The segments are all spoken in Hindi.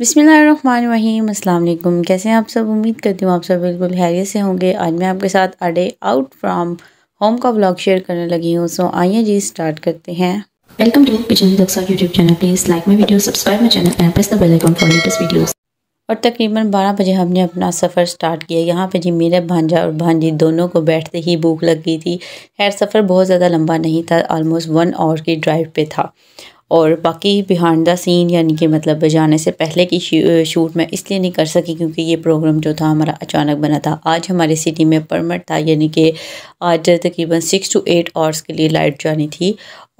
बिसमीम् अल्लाम कैसे हैं आप सब उम्मीद करती हूँ आप सब बिल्कुल हैरियत से होंगे आज मैं आपके साथ अडे आउट फ्रॉम होम का ब्लॉग शेयर करने लगी हूँ सो आइए जी स्टार्ट करते हैं welcome to kitchen Daksha YouTube channel please like my video subscribe my channel and press the bell icon for latest videos और तकरीबन बारह बजे हमने अपना सफ़र स्टार्ट किया यहाँ पे जी मेरे भांजा और भांजी दोनों को बैठते ही भूख लग गई थी खैर सफ़र बहुत ज़्यादा लंबा नहीं था ऑलमोस्ट वन आवर की ड्राइव पे था और बाकी बिहान द सीन यानी कि मतलब जाने से पहले की शूट मैं इसलिए नहीं कर सकी क्योंकि ये प्रोग्राम जो था हमारा अचानक बना था आज हमारे सिटी में परमट था यानी कि आज तकरीबन सिक्स टू एट आवर्स के लिए लाइट जानी थी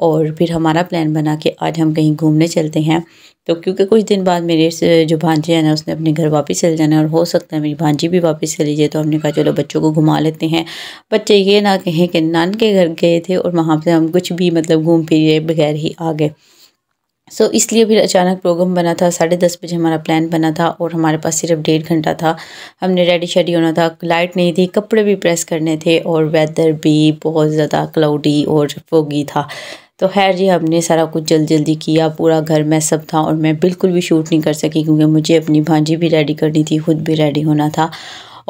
और फिर हमारा प्लान बना कि आज हम कहीं घूमने चलते हैं तो क्योंकि कुछ दिन बाद मेरे जो भांजे है ना उसने अपने घर वापस चले जाना है और हो सकता है मेरी भांजी भी वापस चली जाए तो हमने कहा चलो बच्चों को घुमा लेते हैं बच्चे ये ना कहें कि नान के घर गए थे और वहाँ से हम कुछ भी मतलब घूम फिर बगैर ही आ गए सो so, इसलिए फिर अचानक प्रोग्राम बना था साढ़े दस बजे हमारा प्लान बना था और हमारे पास सिर्फ डेढ़ घंटा था हमने रेडी शेडी होना था लाइट नहीं थी कपड़े भी प्रेस करने थे और वेदर भी बहुत ज़्यादा क्लाउडी और फोगी था तो खैर जी हमने सारा कुछ जल्दी जल्दी किया पूरा घर में सब था और मैं बिल्कुल भी शूट नहीं कर सकी क्योंकि मुझे अपनी भांजी भी रेडी करनी थी खुद भी रेडी होना था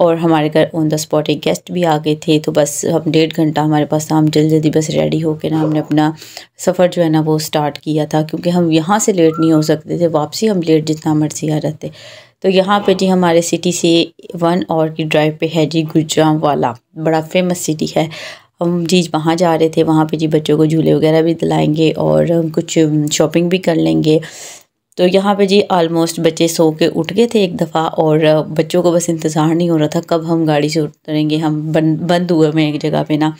और हमारे घर ऑन द स्पॉट एक गेस्ट भी आ गए थे तो बस हम डेढ़ घंटा हमारे पास था हम जल्दी जल्दी बस रेडी होकर ना हमने अपना सफ़र जो है ना वो स्टार्ट किया था क्योंकि हम यहाँ से लेट नहीं हो सकते थे वापसी हम लेट जितना मर्जी आ रहे तो यहाँ पे जी हमारे सिटी से वन और की ड्राइव पे है जी गुजराम वाला बड़ा फेमस सिटी है हम जी वहाँ जा रहे थे वहाँ पे जी बच्चों को झूले वगैरह भी दिलाएंगे और कुछ शॉपिंग भी कर लेंगे तो यहाँ पे जी आलमोस्ट बच्चे सो के उठ गए थे एक दफ़ा और बच्चों को बस इंतज़ार नहीं हो रहा था कब हम गाड़ी से उतरेंगे हम बंद बंद हुए हमें एक जगह पे ना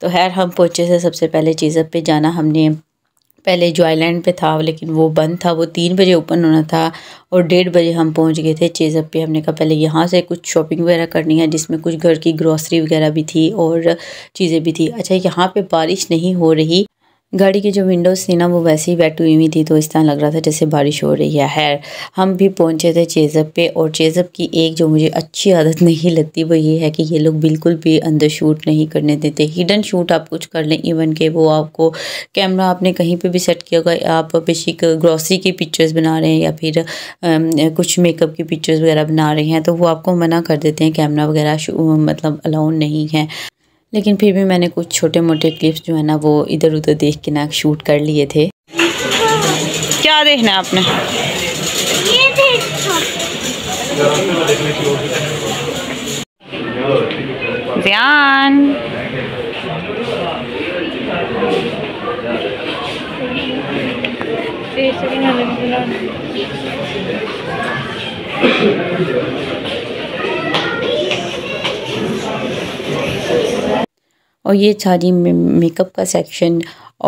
तो खैर हम पहुँचे से सबसे पहले चीज़ पे जाना हमने पहले जॉयलैंड पे था लेकिन वो बंद था वो तीन बजे ओपन होना था और डेढ़ बजे हम पहुंच गए थे चेज़अप पे हमने कहा पहले यहाँ से कुछ शॉपिंग वगैरह करनी है जिसमें कुछ घर की ग्रॉसरी वगैरह भी थी और चीज़ें भी थी अच्छा यहाँ पे बारिश नहीं हो रही गाड़ी की जो विंडोज़ थी ना वो वैसे ही बैठी हुई हुई थी तो इस तरह लग रहा था जैसे बारिश हो रही है खैर हम भी पहुंचे थे चेज़अप पे और चेज़अप की एक जो मुझे अच्छी आदत नहीं लगती वो ये है कि ये लोग बिल्कुल भी अंदर शूट नहीं करने देते हिडन शूट आप कुछ कर लें इवन के वो आपको कैमरा आपने कहीं पर भी सेट किया होगा आप बेशक ग्रॉसरी की पिक्चर्स बना रहे हैं या फिर कुछ मेकअप की पिक्चर्स वगैरह बना रहे हैं तो वो आपको मना कर देते हैं कैमरा वगैरह मतलब अलाउड नहीं है लेकिन फिर भी मैंने कुछ छोटे मोटे क्लिप्स जो है ना वो इधर उधर देख के ना शूट कर लिए थे क्या देखना आपने ध्यान और ये सारी मेकअप का सेक्शन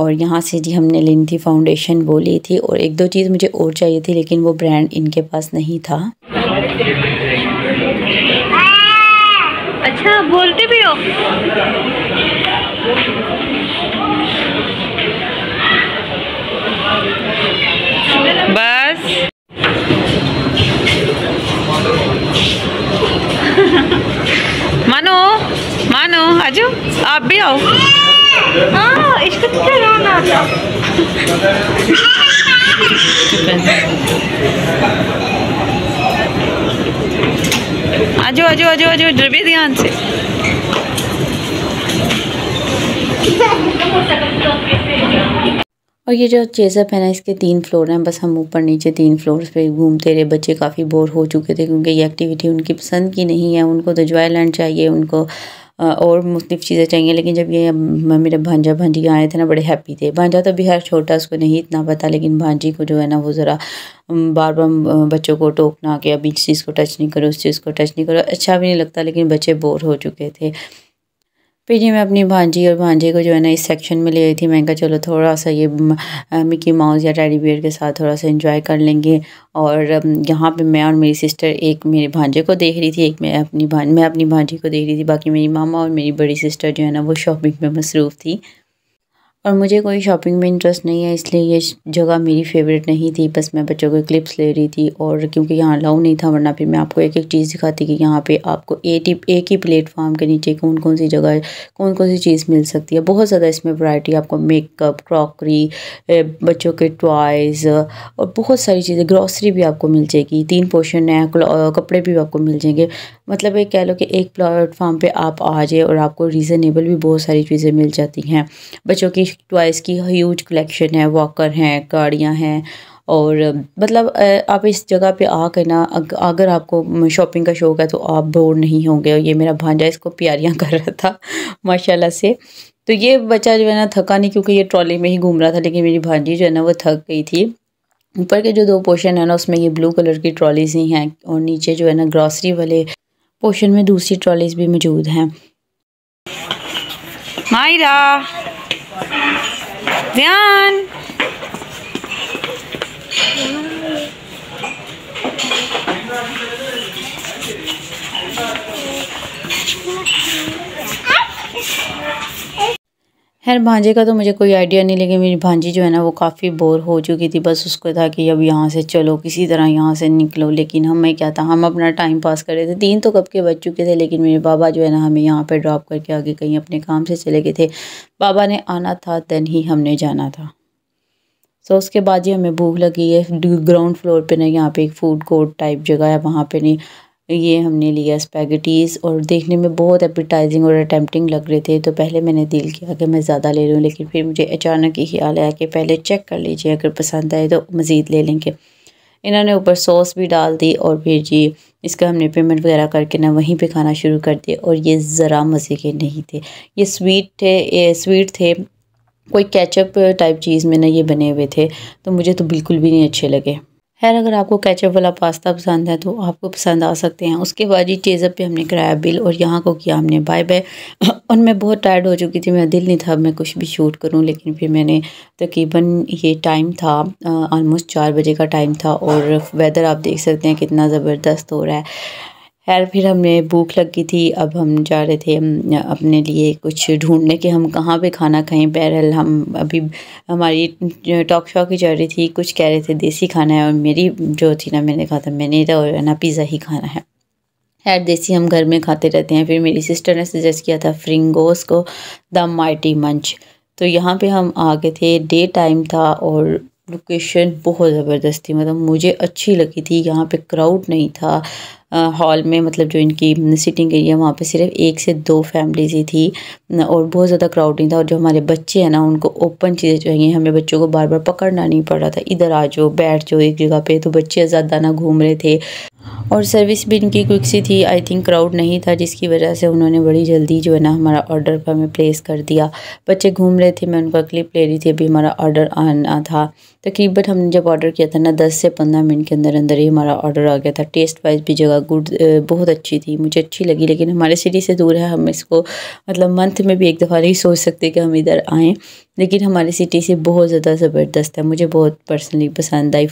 और यहाँ से जी हमने लेनी थी फाउंडेशन वो ली थी और एक दो चीज़ मुझे और चाहिए थी लेकिन वो ब्रांड इनके पास नहीं था अच्छा बोलते भी हो हेलो आजू आप भी आओ हाँ इसको कितना रोना भी ध्यान से और ये जो चेजअप है ना इसके तीन फ्लोर हैं बस हम ऊपर नीचे तीन फ्लोर्स पे घूमते रहे बच्चे काफ़ी बोर हो चुके थे क्योंकि ये एक्टिविटी उनकी पसंद की नहीं है उनको तो लैंड चाहिए उनको और मुख्तफ चीज़ें चाहिए लेकिन जब ये मेरे भांजा भांजी आए थे ना बड़े हैप्पी थे भांजा तो भी हर छोटा उसको नहीं इतना पता लेकिन भांजी को जो है ना वो ज़रा बार बार बच्चों को टोकना कि अभी इस चीज़ को टच नहीं करो उस चीज़ को टच नहीं करो अच्छा भी नहीं लगता लेकिन बच्चे बोर हो चुके थे फिर जी मैं अपनी भांजी और भांजे को जो है ना इस सेक्शन में ले आई थी मैंने कहा चलो थोड़ा सा ये मिकी माउस या टैडी बियर के साथ थोड़ा सा एंजॉय कर लेंगे और यहाँ पे मैं और मेरी सिस्टर एक मेरे भांजे को देख रही थी एक मैं अपनी भान मैं अपनी भांजी को देख रही थी बाकी मेरी मामा और मेरी बड़ी सिस्टर जो है ना वो शॉपिंग में मसरूफ़ थी और मुझे कोई शॉपिंग में इंटरेस्ट नहीं है इसलिए ये जगह मेरी फेवरेट नहीं थी बस मैं बच्चों के क्लिप्स ले रही थी और क्योंकि यहाँ अलाउ नहीं था वरना फिर मैं आपको एक एक चीज़ दिखाती कि यहाँ पे आपको ए टी एक ही प्लेटफॉर्म के नीचे कौन कौन सी जगह कौन कौन सी चीज़ मिल सकती है बहुत ज़्यादा इसमें वरायटी आपको मेकअप क्रॉकरी बच्चों के टॉयज़ और बहुत सारी चीज़ें ग्रॉसरी भी आपको मिल जाएगी तीन पोर्शन है कपड़े भी आपको मिल जाएंगे मतलब एक कह लो कि एक प्लेटफार्म पर आप आ जाए और आपको रीज़नेबल भी बहुत सारी चीज़ें मिल जाती हैं बच्चों की टॉयज़ की ह्यूज कलेक्शन है वॉकर हैं गाड़ियाँ हैं और मतलब आप इस जगह पे आकर ना अगर आपको शॉपिंग का शौक है तो आप बोर नहीं होंगे और ये मेरा भांजा इसको प्यारियाँ कर रहा था माशाल्लाह से तो ये बच्चा जो है ना थका नहीं क्योंकि ये ट्रॉली में ही घूम रहा था लेकिन मेरी भांजी जो है ना वो थक गई थी ऊपर के जो दो पोर्शन है ना उसमें ये ब्लू कलर की ट्रॉलीज ही हैं और नीचे जो है ना ग्रॉसरी वाले पोर्शन में दूसरी ट्रॉलीज भी मौजूद हैं मायरा Diyan! खैर भांजे का तो मुझे कोई आइडिया नहीं लेकिन मेरी भांजी जो है ना वो काफ़ी बोर हो चुकी थी बस उसको था कि अब यहाँ से चलो किसी तरह यहाँ से निकलो लेकिन हमें क्या था हम अपना टाइम पास कर रहे थे तीन तो कब के बज चुके थे लेकिन मेरे बाबा जो है ना हमें यहाँ पर ड्रॉप करके आगे कहीं अपने काम से चले गए थे बाबा ने आना था देन ही हमने जाना था सो so, उसके बाद ही हमें भूख लगी है ग्राउंड फ्लोर पे ना यहाँ पे एक फूड कोर्ट टाइप जगह है वहाँ पे नहीं ये हमने लिया स्पैगेटीज़ और देखने में बहुत एपिटाइजिंग और अटैम्पटिंग लग रहे थे तो पहले मैंने दिल किया कि मैं ज़्यादा ले लूँ लेकिन फिर मुझे अचानक ही ख्याल आया कि पहले चेक कर लीजिए अगर पसंद आए तो मज़ीद ले लेंगे इन्होंने ऊपर सॉस भी डाल दी और फिर जी इसका हमने पेमेंट वगैरह करके ना वहीं पे खाना शुरू कर दिया और ये ज़रा मज़े के नहीं थे ये स्वीट थे ये स्वीट थे कोई कैचअप टाइप चीज़ में ना ये बने हुए थे तो मुझे तो बिल्कुल भी नहीं अच्छे लगे खैर अगर आपको कैचअप वाला पास्ता पसंद है तो आपको पसंद आ सकते हैं उसके बाद जी चेज़अप पे हमने कराया बिल और यहाँ को किया हमने बाय बाय और मैं बहुत टायर्ड हो चुकी थी मेरा दिल नहीं था मैं कुछ भी शूट करूँ लेकिन फिर मैंने तकरीबन ये टाइम था ऑलमोस्ट चार बजे का टाइम था और वेदर आप देख सकते हैं कितना ज़बरदस्त हो रहा है खैर फिर हमें भूख लगी थी अब हम जा रहे थे अपने लिए कुछ ढूंढने के हम कहाँ पे खाना खाएं बैरल हम अभी हमारी टॉक शॉक ही जा रही थी कुछ कह रहे थे देसी खाना है और मेरी जो थी ना मैंने कहा था मैंने तो और ना पिज़्ज़ा ही खाना है खैर देसी हम घर में खाते रहते हैं फिर मेरी सिस्टर ने सजेस्ट किया था फ्रिंगोस को द माइटी मंच तो यहाँ पे हम आ गए थे डे टाइम था और लोकेशन बहुत ज़बरदस्त थी मतलब मुझे अच्छी लगी थी यहाँ पे क्राउड नहीं था हॉल में मतलब जो इनकी सिटिंग एरिया वहाँ पे सिर्फ एक से दो फैमिलीज ही थी और बहुत ज़्यादा क्राउड नहीं था और जो हमारे बच्चे हैं ना उनको ओपन चीज़ें चाहिए हमें बच्चों को बार बार पकड़ना नहीं पड़ रहा था इधर आ जाओ बैठ जाओ एक जगह पे तो बच्चे ज्यादा ना घूम रहे थे और सर्विस भी इनकी क्विक सी थी आई थिंक क्राउड नहीं था जिसकी वजह से उन्होंने बड़ी जल्दी जो है ना हमारा ऑर्डर पर हमें प्लेस कर दिया बच्चे घूम रहे थे मैं उनका क्लिप ले रही थी अभी हमारा ऑर्डर आना था तकरीबन हमने जब ऑर्डर किया था ना दस से पंद्रह मिनट के अंदर अंदर ही हमारा ऑर्डर आ गया था टेस्ट वाइज भी जगह गुड बहुत अच्छी थी मुझे अच्छी लगी लेकिन हमारे सिटी से दूर है हम इसको मतलब मंथ में भी एक दफ़ा नहीं सोच सकते कि हम इधर आएँ लेकिन हमारी सिटी से बहुत ज़्यादा ज़बरदस्त है मुझे बहुत पर्सनली पसंद आई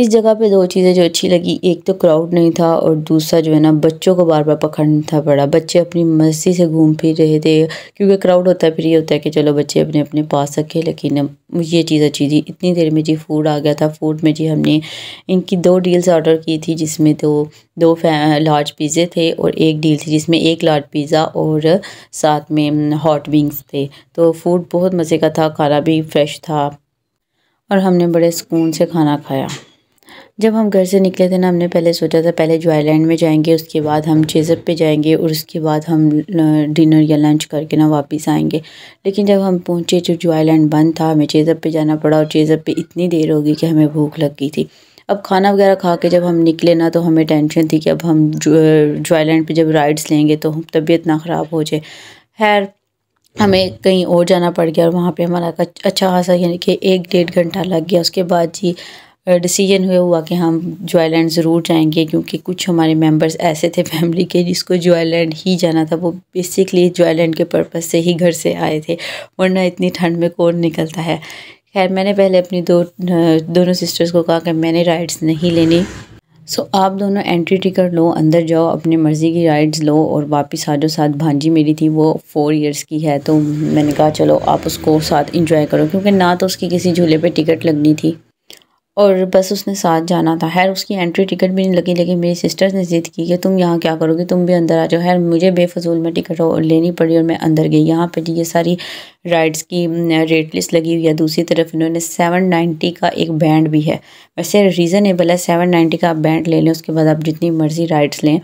इस जगह पे दो चीज़ें जो अच्छी लगी एक तो क्राउड नहीं था और दूसरा जो है ना बच्चों को बार बार पकड़ना था पड़ा बच्चे अपनी मस्ती से घूम फिर रहे थे क्योंकि क्राउड होता है फिर ये होता है कि चलो बच्चे अपने अपने पास रखे लेकिन ये चीज़ अच्छी थी इतनी देर में जी फूड आ गया था फूड में जी हमने इनकी दो डील्स ऑर्डर की थी जिसमें तो दो लार्ज पिज़्ज़े थे और एक डील थी जिसमें एक लार्ज पिज़्ज़ा और साथ में हॉट विंग्स थे तो फूड बहुत मज़े का था खाना भी फ्रेश था और हमने बड़े सुकून से खाना खाया जब हम घर से निकले थे ना हमने पहले सोचा था पहले जॉयलैंड में जाएंगे उसके बाद हम चेजअप पे जाएंगे और उसके बाद हम डिनर या लंच करके ना वापस आएंगे लेकिन जब हम पहुंचे जो जॉयलैंड बंद था हमें चेजअप पे जाना पड़ा और चेजअप पे इतनी देर होगी कि हमें भूख लग गई थी अब खाना वगैरह खा के जब हम निकले ना तो हमें टेंशन थी कि अब हम जॉयलैंड पर जब राइड्स लेंगे तो तबीयत ना ख़राब हो जाए खैर हमें कहीं और जाना पड़ गया और वहाँ पर हमारा अच्छा खासा यानी कि एक डेढ़ घंटा लग गया उसके बाद जी डिसीजन हुआ हुआ कि हम जॉयलैंड ज़रूर जाएंगे क्योंकि कुछ हमारे मेंबर्स ऐसे थे फैमिली के जिसको जॉयलैंड ही जाना था वो बेसिकली जॉयलैंड के पर्पज़ से ही घर से आए थे वरना इतनी ठंड में कौन निकलता है खैर मैंने पहले अपनी दो दोनों सिस्टर्स को कहा कि मैंने राइड्स नहीं लेनी सो so, आप दोनों एंट्री टिकट लो अंदर जाओ अपनी मर्ज़ी की राइड्स लो और वापस जाओ साथ भांजी मेरी थी वो फ़ोर इयर्स की है तो मैंने कहा चलो आप उसको साथ इंजॉय करो क्योंकि ना तो उसकी किसी झूले पे टिकट लगनी थी और बस उसने साथ जाना था खैर उसकी एंट्री टिकट भी नहीं लगी लेकिन मेरी सिस्टर्स ने ज़िद की कि तुम यहाँ क्या करोगे तुम भी अंदर आ जाओ खैर मुझे बेफजूल में टिकट लेनी पड़ी और मैं अंदर गई यहाँ पर ये सारी राइड्स की रेट लिस्ट लगी हुई है दूसरी तरफ इन्होंने सेवन नाइन्टी का एक बैंड भी है वैसे रीज़नेबल है सेवन नाइन्टी का आप बैंड ले लें उसके बाद आप जितनी मर्ज़ी राइड्स लें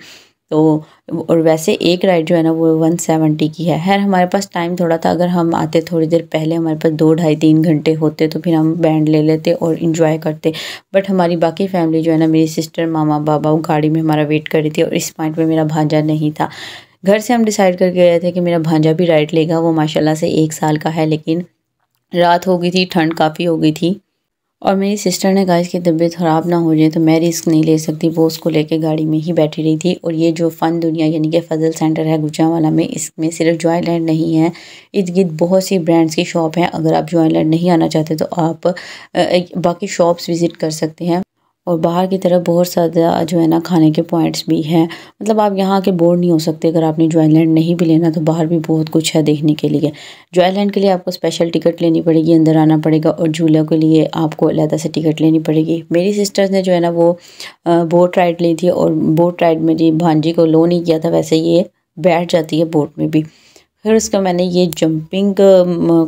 तो और वैसे एक राइड जो है ना वो वन सेवेंटी की है खैर हमारे पास टाइम थोड़ा था अगर हम आते थोड़ी देर पहले हमारे पास दो ढाई तीन घंटे होते तो फिर हम बैंड ले लेते और इन्जॉय करते बट हमारी बाकी फैमिली जो है ना मेरी सिस्टर मामा बाबा वो गाड़ी में हमारा वेट कर रही थी और इस पॉइंट पर मेरा भांजा नहीं था घर से हम डिसाइड करके गए थे कि मेरा भांजा भी राइड लेगा वो माशाला से एक साल का है लेकिन रात हो गई थी ठंड काफ़ी हो गई थी और मेरी सिस्टर ने कहा इसकी तबीयत ख़राब ना हो जाए तो मैं रिस्क नहीं ले सकती वो उसको लेके गाड़ी में ही बैठी रही थी और ये जो फ़न दुनिया यानी कि फजल सेंटर है गुजावाला में इसमें सिर्फ जॉयलैंड नहीं है इर्द गिर्द बहुत सी ब्रांड्स की शॉप हैं अगर आप जॉयलैंड नहीं आना चाहते तो आप बाकी शॉप्स विज़िट कर सकते हैं और बाहर की तरफ बहुत ज्यादा जो है ना खाने के पॉइंट्स भी हैं मतलब आप यहाँ के बोर नहीं हो सकते अगर आपने ज्वाइलैंड नहीं भी लेना तो बाहर भी बहुत कुछ है देखने के लिए ज्वाइलैंड के लिए आपको स्पेशल टिकट लेनी पड़ेगी अंदर आना पड़ेगा और झूला के लिए आपको अलहदा से टिकट लेनी पड़ेगी मेरी सिस्टर्स ने जो है ना वो बोट राइड ली थी और बोट राइड में जी भांजी को लो नहीं किया था वैसे ये बैठ जाती है बोट में भी फिर उसका मैंने ये जंपिंग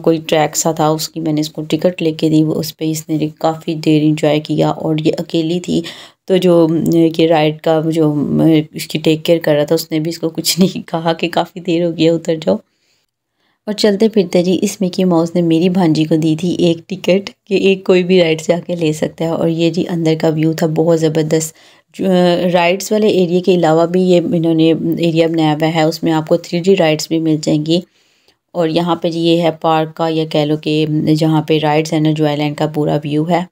कोई ट्रैक सा था उसकी मैंने इसको टिकट लेके दी उस पर इसने काफ़ी देर इंजॉय किया और ये अकेली थी तो जो ये राइड का जो इसकी टेक केयर कर रहा था उसने भी इसको कुछ नहीं कहा कि काफ़ी देर हो गया उतर जाओ और चलते फिरते जी इसमें की माउस ने मेरी भांजी को दी थी एक टिकट कि एक कोई भी राइड से आके ले सकता है और ये जी अंदर का व्यू था बहुत ज़बरदस्त राइड्स वाले एरिया के अलावा भी ये इन्होंने एरिया बनाया हुआ है उसमें आपको थ्री डी राइड्स भी मिल जाएंगी और यहाँ पर ये है पार्क का या कह लो कि जहाँ पर राइड्स है ना जॉयलैंड का पूरा व्यू है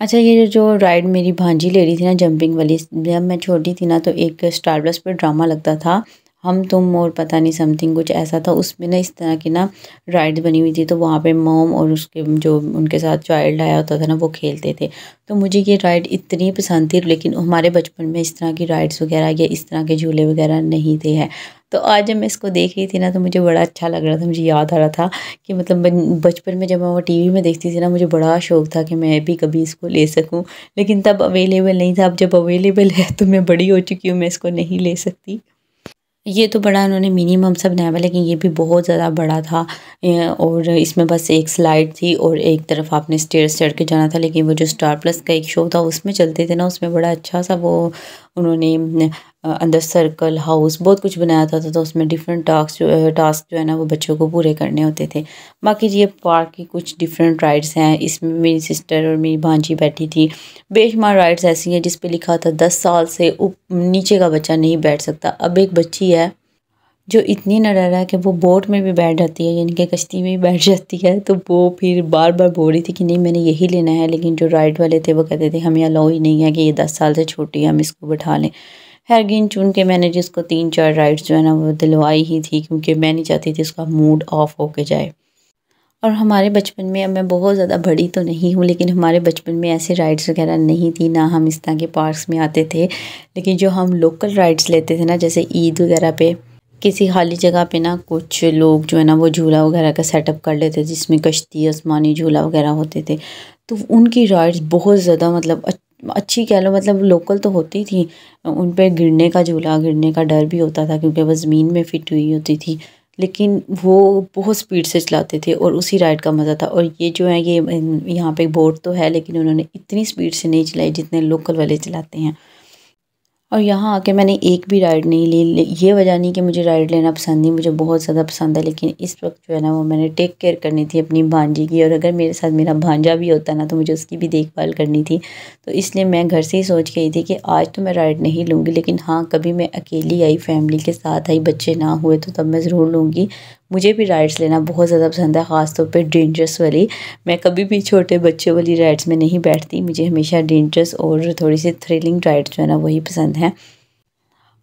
अच्छा ये जो राइड मेरी भांजी ले रही थी ना जंपिंग वाली जब मैं छोटी थी ना तो एक स्टार प्लस पर ड्रामा लगता था हम तुम और पता नहीं समथिंग कुछ ऐसा था उसमें ना इस तरह की ना राइड्स बनी हुई थी तो वहाँ पे मोम और उसके जो उनके साथ चाइल्ड आया होता था ना वो खेलते थे तो मुझे ये राइड इतनी पसंद थी लेकिन हमारे बचपन में इस तरह की राइड्स वगैरह या इस तरह के झूले वगैरह नहीं थे हैं तो आज जब मैं इसको देख रही थी ना तो मुझे बड़ा अच्छा लग रहा था मुझे याद आ रहा था कि मतलब बचपन में जब मैं वो टीवी में देखती थी ना मुझे बड़ा शौक था कि मैं भी कभी इसको ले सकूं लेकिन तब अवेलेबल नहीं था अब जब अवेलेबल है तो मैं बड़ी हो चुकी हूँ मैं इसको नहीं ले सकती ये तो बड़ा उन्होंने मिनिमम सा बनाया हुआ लेकिन ये भी बहुत ज़्यादा बड़ा था और इसमें बस एक स्लाइड थी और एक तरफ आपने स्टेयर चढ़ के जाना था लेकिन वो जो स्टार प्लस का एक शो था उसमें चलते थे ना उसमें बड़ा अच्छा सा वो उन्होंने अंदर सर्कल हाउस बहुत कुछ बनाया था, था तो, तो उसमें डिफरेंट टास्क जो टास्क जो है ना वो बच्चों को पूरे करने होते थे बाकी ये पार्क की कुछ डिफरेंट राइड्स हैं इसमें मेरी सिस्टर और मेरी भांजी बैठी थी बेशुमार राइड्स ऐसी हैं जिस पे लिखा था दस साल से उप नीचे का बच्चा नहीं बैठ सकता अब एक बच्ची है जो इतनी नडर है कि वो बोट में भी बैठ जाती है यानी कि कश्ती में भी बैठ जाती है तो वो फिर बार बार बोल रही थी कि नहीं मैंने यही लेना है लेकिन जो राइड वाले थे वो कहते थे हमें अलाउ ही नहीं है कि ये दस साल से छोटी है हम इसको बैठा लें हेयर गेन चुन के मैंने जिसको तीन चार राइड्स जो है ना वो दिलवाई ही थी क्योंकि मैं नहीं चाहती थी उसका मूड ऑफ होके जाए और हमारे बचपन में अब मैं बहुत ज़्यादा बड़ी तो नहीं हूँ लेकिन हमारे बचपन में ऐसे राइड्स वगैरह नहीं थी ना हम इस तरह के पार्क्स में आते थे लेकिन जो हम लोकल राइड्स लेते थे ना जैसे ईद वगैरह पे किसी खाली जगह पे ना कुछ लोग जो है ना वो झूला वगैरह का सेटअप कर लेते थे जिसमें कश्ती आसमानी झूला वगैरह होते थे तो उनकी राइड्स बहुत ज़्यादा मतलब अच्छी कह लो मतलब लोकल तो होती थी उन पर गिरने का झूला गिरने का डर भी होता था क्योंकि वह ज़मीन में फिट हुई होती थी लेकिन वो बहुत स्पीड से चलाते थे और उसी राइड का मज़ा था और ये जो है ये यहाँ पे बोट तो है लेकिन उन्होंने इतनी स्पीड से नहीं चलाई जितने लोकल वाले चलाते हैं और यहाँ आके मैंने एक भी राइड नहीं ली ये वजह नहीं कि मुझे राइड लेना पसंद नहीं मुझे बहुत ज़्यादा पसंद है लेकिन इस वक्त जो है ना वो मैंने टेक केयर करनी थी अपनी भांजी की और अगर मेरे साथ मेरा भांजा भी होता ना तो मुझे उसकी भी देखभाल करनी थी तो इसलिए मैं घर से ही सोच गई थी कि आज तो मैं राइड नहीं लूँगी लेकिन हाँ कभी मैं अकेली आई फैमिली के साथ आई बच्चे ना हुए तो तब मैं ज़रूर लूँगी मुझे भी राइड्स लेना बहुत ज़्यादा पसंद है ख़ासतौर पर डेंजरस वाली मैं कभी भी छोटे बच्चों वाली राइड्स में नहीं बैठती मुझे हमेशा डेंजरस और थोड़ी सी थ्रिलिंग राइड्स जो है ना वही पसंद हैं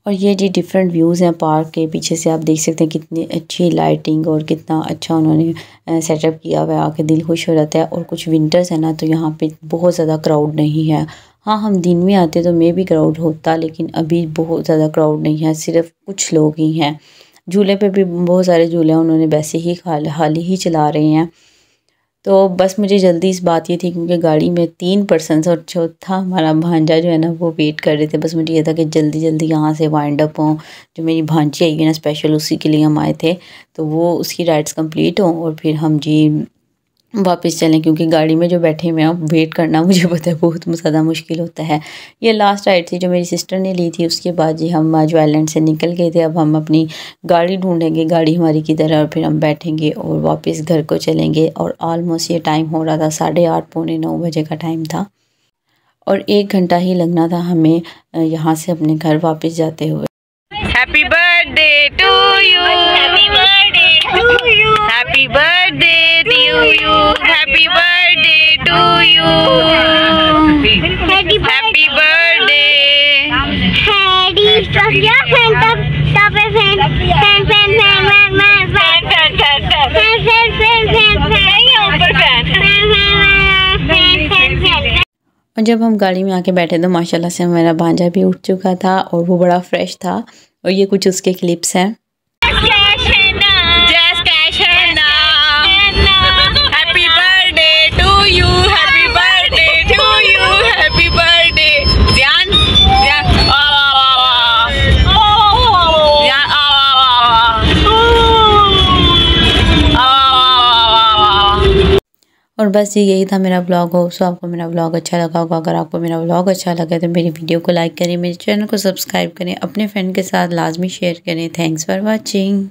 और ये जी डिफरेंट व्यूज़ हैं पार्क के पीछे से आप देख सकते हैं कितनी अच्छी लाइटिंग और कितना अच्छा उन्होंने सेटअप किया हुआ है आके दिल खुश हो जाता है और कुछ विंटर्स है ना तो यहाँ पे बहुत ज़्यादा क्राउड नहीं है हाँ हम दिन में आते तो मे भी क्राउड होता लेकिन अभी बहुत ज़्यादा क्राउड नहीं है सिर्फ कुछ लोग ही हैं झूले पे भी बहुत सारे झूले हैं उन्होंने वैसे ही हाल ही चला रहे हैं तो बस मुझे जल्दी इस बात ये थी क्योंकि गाड़ी में तीन पर्सनस और चौथा हमारा भांजा जो है ना वो वेट कर रहे थे बस मुझे ये था कि जल्दी जल्दी यहाँ से वाइंड अप हों जो मेरी भांजी आई है ना स्पेशल उसी के लिए हम आए थे तो वो उसकी राइड्स कंप्लीट हों और फिर हम जी वापस चलें क्योंकि गाड़ी में जो बैठे हुए हैं वेट करना मुझे पता है बहुत ज़्यादा मुश्किल होता है ये लास्ट राइड थी जो मेरी सिस्टर ने ली थी उसके बाद जी हम आज आइलैंड से निकल गए थे अब हम अपनी गाड़ी ढूंढेंगे गाड़ी हमारी किधर है और फिर हम बैठेंगे और वापस घर को चलेंगे और आलमोस्ट ये टाइम हो रहा था साढ़े आठ पौने नौ बजे का टाइम था और एक घंटा ही लगना था हमें यहाँ से अपने घर वापस जाते हुए हैप्पी बर्थडे टू यू जब हम गाड़ी में आके बैठे तो माशाल्लाह से मेरा भांजा भी उठ चुका था और वो बड़ा फ्रेश था और ये कुछ उसके क्लिप्स हैं बस ये यही था मेरा ब्लॉग हो सो आपको मेरा ब्लॉग अच्छा लगा होगा अगर आपको मेरा ब्लॉग अच्छा लगा तो मेरी वीडियो को लाइक करें मेरे चैनल को सब्सक्राइब करें अपने फ्रेंड के साथ लाजमी शेयर करें थैंक्स फॉर वॉचिंग